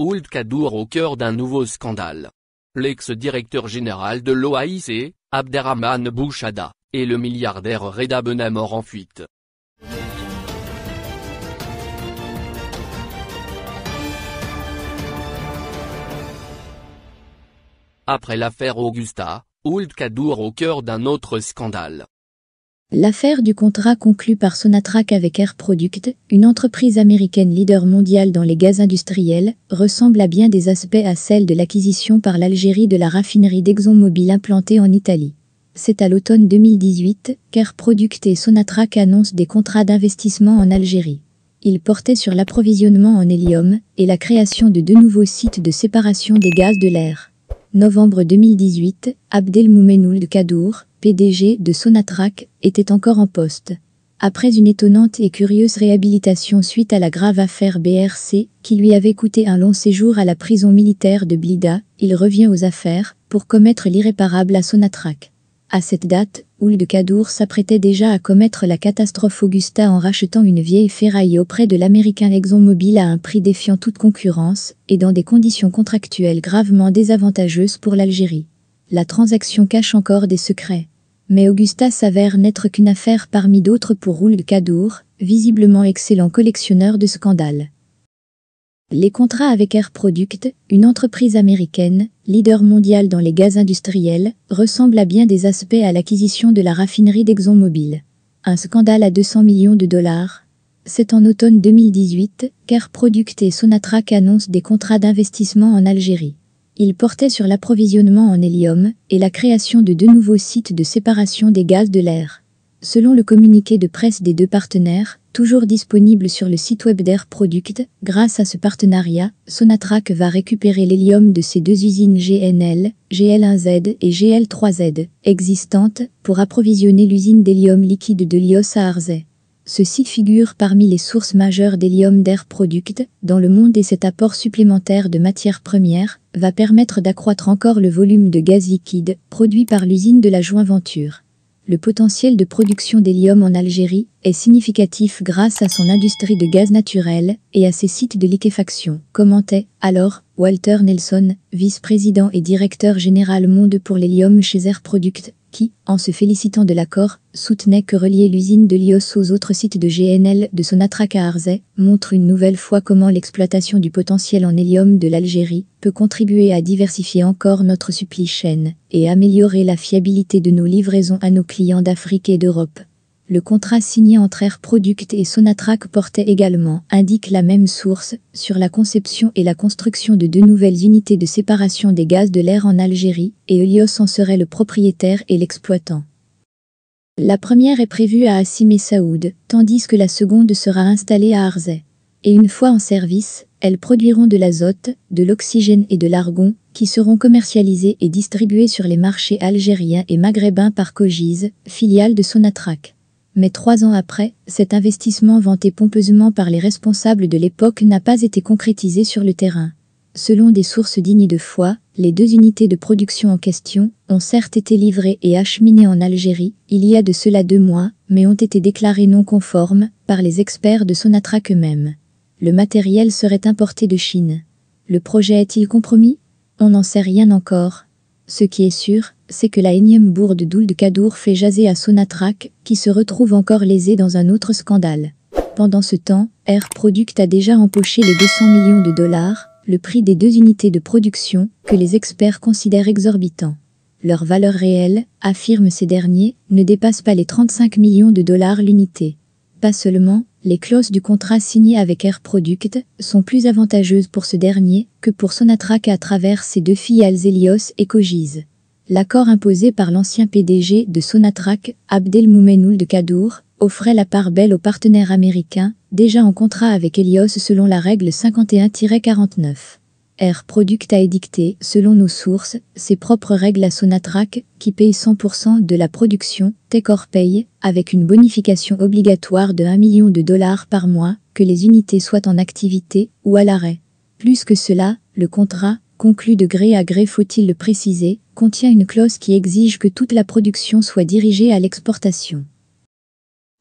Ould Kadour au cœur d'un nouveau scandale. L'ex-directeur général de l'OAIC, Abderrahman Bouchada, et le milliardaire Reda Benamor en fuite. Après l'affaire Augusta, Ould Kadour au cœur d'un autre scandale. L'affaire du contrat conclu par Sonatrach avec Air Product, une entreprise américaine leader mondiale dans les gaz industriels, ressemble à bien des aspects à celle de l'acquisition par l'Algérie de la raffinerie d'ExxonMobil implantée en Italie. C'est à l'automne 2018 qu'Air Product et Sonatrach annoncent des contrats d'investissement en Algérie. Ils portaient sur l'approvisionnement en hélium et la création de deux nouveaux sites de séparation des gaz de l'air. Novembre 2018, Abdelmoumenoul de Kadour, PDG de Sonatrach, était encore en poste. Après une étonnante et curieuse réhabilitation suite à la grave affaire BRC, qui lui avait coûté un long séjour à la prison militaire de Blida, il revient aux affaires pour commettre l'irréparable à Sonatrach. À cette date, Oul de Cadour s'apprêtait déjà à commettre la catastrophe Augusta en rachetant une vieille ferraille auprès de l'américain mobile à un prix défiant toute concurrence et dans des conditions contractuelles gravement désavantageuses pour l'Algérie. La transaction cache encore des secrets. Mais Augusta s'avère n'être qu'une affaire parmi d'autres pour Roul Kadour, visiblement excellent collectionneur de scandales. Les contrats avec Air Product, une entreprise américaine, leader mondial dans les gaz industriels, ressemblent à bien des aspects à l'acquisition de la raffinerie d'ExxonMobil. Un scandale à 200 millions de dollars. C'est en automne 2018 qu'Air Product et Sonatrach annoncent des contrats d'investissement en Algérie. Il portait sur l'approvisionnement en hélium et la création de deux nouveaux sites de séparation des gaz de l'air. Selon le communiqué de presse des deux partenaires, toujours disponible sur le site web d'Air Product, grâce à ce partenariat, Sonatrach va récupérer l'hélium de ses deux usines GNL, GL1Z et GL3Z, existantes, pour approvisionner l'usine d'hélium liquide de Lios à Arzay. Ce site figure parmi les sources majeures d'hélium d'Air Product dans le monde et cet apport supplémentaire de matières premières va permettre d'accroître encore le volume de gaz liquide produit par l'usine de la joint Venture. Le potentiel de production d'hélium en Algérie est significatif grâce à son industrie de gaz naturel et à ses sites de liquéfaction, commentait alors Walter Nelson, vice-président et directeur général monde pour l'hélium chez Air Product, qui, en se félicitant de l'accord, soutenait que relier l'usine de Lios aux autres sites de GNL de Sonatrach à montre une nouvelle fois comment l'exploitation du potentiel en hélium de l'Algérie peut contribuer à diversifier encore notre supply chain et améliorer la fiabilité de nos livraisons à nos clients d'Afrique et d'Europe. Le contrat signé entre Air Product et Sonatrach portait également, indique la même source, sur la conception et la construction de deux nouvelles unités de séparation des gaz de l'air en Algérie, et Elios en serait le propriétaire et l'exploitant. La première est prévue à assimé Saoud, tandis que la seconde sera installée à Arzay. Et une fois en service, elles produiront de l'azote, de l'oxygène et de l'argon, qui seront commercialisés et distribués sur les marchés algériens et maghrébins par Cogiz, filiale de Sonatrach. Mais trois ans après, cet investissement vanté pompeusement par les responsables de l'époque n'a pas été concrétisé sur le terrain. Selon des sources dignes de foi, les deux unités de production en question ont certes été livrées et acheminées en Algérie il y a de cela deux mois, mais ont été déclarées non conformes par les experts de Sonatrach eux-mêmes. Le matériel serait importé de Chine. Le projet est-il compromis On n'en sait rien encore. Ce qui est sûr, c'est que la énième bourde de Kadour fait jaser à Sonatrach, qui se retrouve encore lésé dans un autre scandale. Pendant ce temps, Air Product a déjà empoché les 200 millions de dollars, le prix des deux unités de production, que les experts considèrent exorbitants. Leur valeur réelle, affirment ces derniers, ne dépasse pas les 35 millions de dollars l'unité. Pas seulement, les clauses du contrat signé avec Air Product sont plus avantageuses pour ce dernier que pour Sonatrach à travers ses deux filiales helios et Cogis. L'accord imposé par l'ancien PDG de Sonatrach, Abdelmoumenoul de Kadour, offrait la part belle aux partenaires américains, déjà en contrat avec Elios selon la règle 51-49. Air Product a édicté, selon nos sources, ses propres règles à Sonatrach, qui paye 100% de la production, Tecor paye, avec une bonification obligatoire de 1 million de dollars par mois, que les unités soient en activité ou à l'arrêt. Plus que cela, le contrat, conclu de gré à gré faut-il le préciser, contient une clause qui exige que toute la production soit dirigée à l'exportation.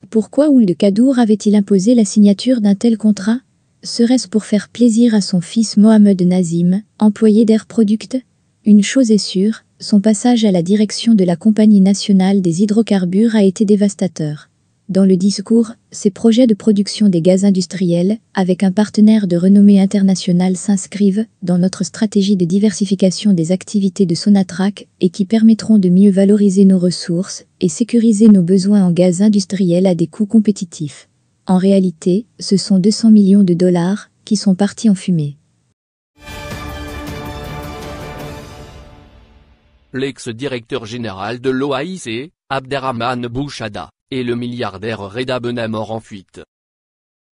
Pourquoi Oul de Kadour avait-il imposé la signature d'un tel contrat Serait-ce pour faire plaisir à son fils Mohamed Nazim, employé d'Air Product Une chose est sûre, son passage à la direction de la Compagnie nationale des hydrocarbures a été dévastateur. Dans le discours, ces projets de production des gaz industriels, avec un partenaire de renommée internationale, s'inscrivent dans notre stratégie de diversification des activités de Sonatrach et qui permettront de mieux valoriser nos ressources et sécuriser nos besoins en gaz industriel à des coûts compétitifs. En réalité, ce sont 200 millions de dollars qui sont partis en fumée. L'ex-directeur général de l'OAIC, Abderrahman Bouchada, et le milliardaire Reda Benamor en fuite.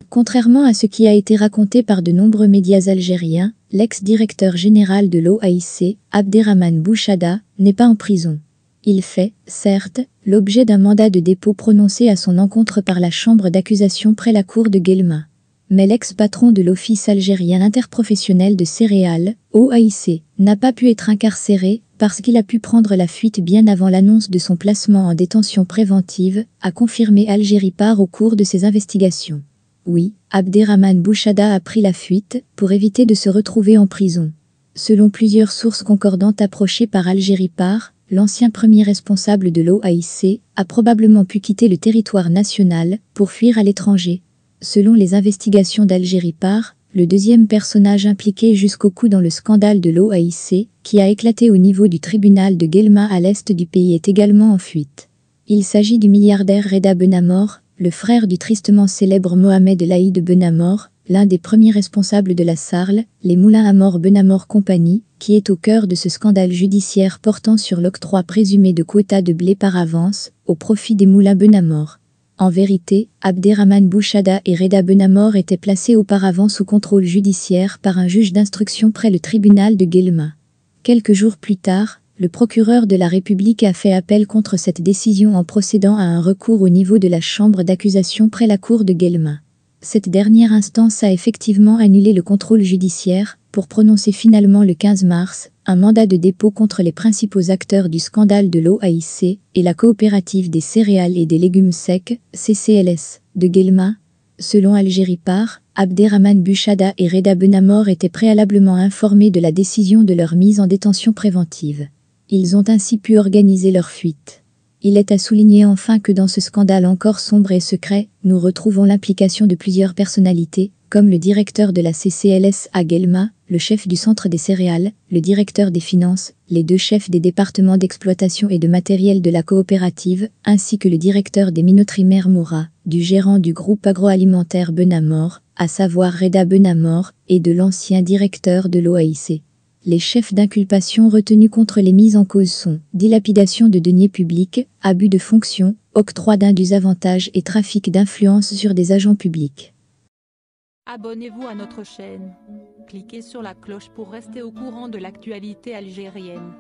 Contrairement à ce qui a été raconté par de nombreux médias algériens, l'ex-directeur général de l'OAIC, Abderrahman Bouchada, n'est pas en prison. Il fait, certes, l'objet d'un mandat de dépôt prononcé à son encontre par la chambre d'accusation près la cour de Guelma. Mais l'ex-patron de l'Office algérien interprofessionnel de céréales, OAIC, n'a pas pu être incarcéré parce qu'il a pu prendre la fuite bien avant l'annonce de son placement en détention préventive, a confirmé Algérie Par au cours de ses investigations. Oui, Abderrahman Bouchada a pris la fuite pour éviter de se retrouver en prison. Selon plusieurs sources concordantes approchées par Algérie Par, l'ancien premier responsable de l'OAIC, a probablement pu quitter le territoire national pour fuir à l'étranger. Selon les investigations d'Algérie Par, le deuxième personnage impliqué jusqu'au cou dans le scandale de l'OAIC, qui a éclaté au niveau du tribunal de Guelma à l'est du pays, est également en fuite. Il s'agit du milliardaire Reda Benamor, le frère du tristement célèbre Mohamed Laïd Aïd Benamor, l'un des premiers responsables de la SARL, les Moulins à mort Benamor Company, qui est au cœur de ce scandale judiciaire portant sur l'octroi présumé de quotas de blé par avance, au profit des Moulins Benamor. En vérité, Abderrahman Bouchada et Reda Benamor étaient placés auparavant sous contrôle judiciaire par un juge d'instruction près le tribunal de Guelma. Quelques jours plus tard, le procureur de la République a fait appel contre cette décision en procédant à un recours au niveau de la chambre d'accusation près la cour de Guelma cette dernière instance a effectivement annulé le contrôle judiciaire pour prononcer finalement le 15 mars un mandat de dépôt contre les principaux acteurs du scandale de l'OAIC et la coopérative des céréales et des légumes secs, CCLS, de Guelma. Selon Algérie Par, Abderrahman Bouchada et Reda Benamor étaient préalablement informés de la décision de leur mise en détention préventive. Ils ont ainsi pu organiser leur fuite. Il est à souligner enfin que dans ce scandale encore sombre et secret, nous retrouvons l'implication de plusieurs personnalités, comme le directeur de la CCLS à le chef du centre des céréales, le directeur des finances, les deux chefs des départements d'exploitation et de matériel de la coopérative, ainsi que le directeur des minotrimères Moura, du gérant du groupe agroalimentaire Benamor, à savoir Reda Benamor, et de l'ancien directeur de l'OAIC. Les chefs d'inculpation retenus contre les mises en cause sont dilapidation de deniers publics, abus de fonction, octroi d'indus avantages et trafic d'influence sur des agents publics. Abonnez-vous à notre chaîne. Cliquez sur la cloche pour rester au courant de l'actualité algérienne.